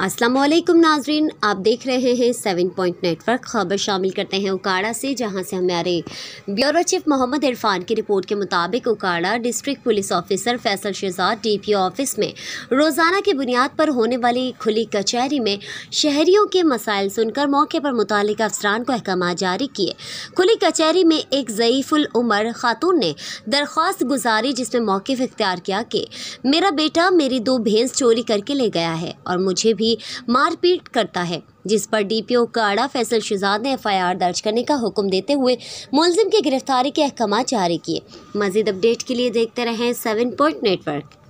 असलम नाजरीन आप देख रहे हैं सेवन पॉइंट नेटवर्क खबर शामिल करते हैं उकाड़ा से जहां से हमारे ब्यूरो चीफ मोहम्मद इरफान की रिपोर्ट के मुताबिक Okara district police officer Faisal Shahzad DPO office में रोज़ाना की बुनियाद पर होने वाली खुली कचहरी में शहरियों के मसाइल सुनकर मौके पर मुतल अफसरान को अहकाम जारी किए खुली कचहरी में एक ज़यीफ़ुलमर खातून ने दरख्वास्त गुजारी जिसमें मौक़ इख्तियार किया कि मेरा बेटा मेरी दो भैंस चोरी करके ले गया है और मुझे भी भी मारपीट करता है जिस पर डीपीओ काड़ा फैसल शिजाद ने एफआईआर दर्ज करने का हुक्म देते हुए मुलजिम की गिरफ्तारी के अहकाम जारी किए मजीद अपडेट के लिए देखते रहें सेवन पॉइंट नेटवर्क